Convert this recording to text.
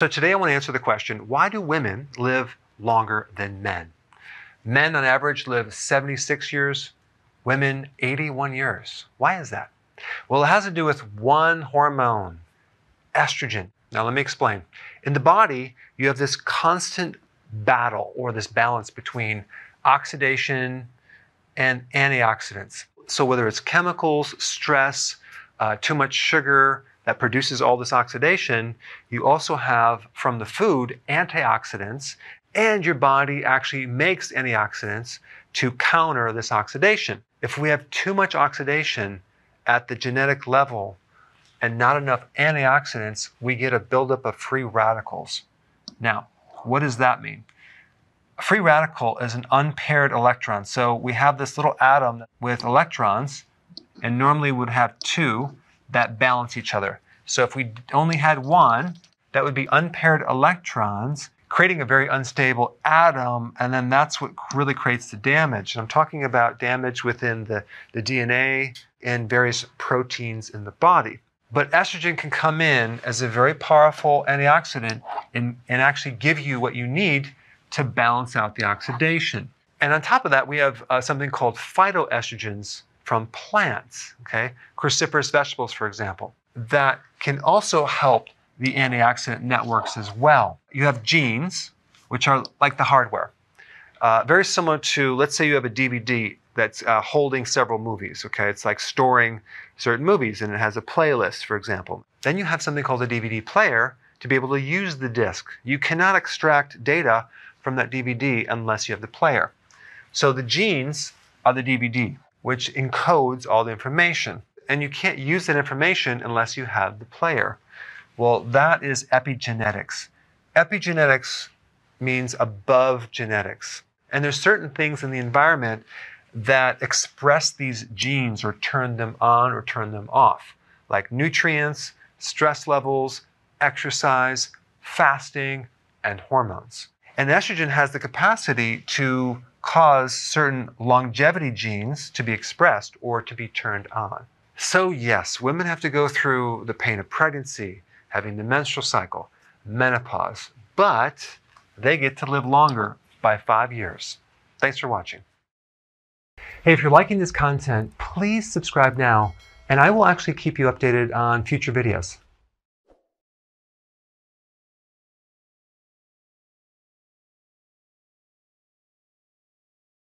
So today I want to answer the question why do women live longer than men? Men, on average, live 76 years, women, 81 years. Why is that? Well, it has to do with one hormone, estrogen. Now, let me explain. In the body, you have this constant battle or this balance between oxidation and antioxidants. So, whether it's chemicals, stress, uh, too much sugar, that produces all this oxidation, you also have from the food antioxidants, and your body actually makes antioxidants to counter this oxidation. If we have too much oxidation at the genetic level and not enough antioxidants, we get a buildup of free radicals. Now, what does that mean? A free radical is an unpaired electron. So we have this little atom with electrons, and normally would have two that balance each other. So if we only had one, that would be unpaired electrons creating a very unstable atom, and then that's what really creates the damage. And I'm talking about damage within the, the DNA and various proteins in the body. But estrogen can come in as a very powerful antioxidant and, and actually give you what you need to balance out the oxidation. And on top of that, we have uh, something called phytoestrogens, from plants, okay, cruciferous vegetables, for example, that can also help the antioxidant networks as well. You have genes, which are like the hardware, uh, very similar to, let's say you have a DVD that's uh, holding several movies, okay? It's like storing certain movies and it has a playlist, for example. Then you have something called a DVD player to be able to use the disc. You cannot extract data from that DVD unless you have the player. So the genes are the DVD which encodes all the information. And you can't use that information unless you have the player. Well, that is epigenetics. Epigenetics means above genetics. And there's certain things in the environment that express these genes or turn them on or turn them off, like nutrients, stress levels, exercise, fasting, and hormones. And estrogen has the capacity to cause certain longevity genes to be expressed or to be turned on. So, yes, women have to go through the pain of pregnancy, having the menstrual cycle, menopause, but they get to live longer by five years. Thanks for watching. Hey, if you're liking this content, please subscribe now, and I will actually keep you updated on future videos.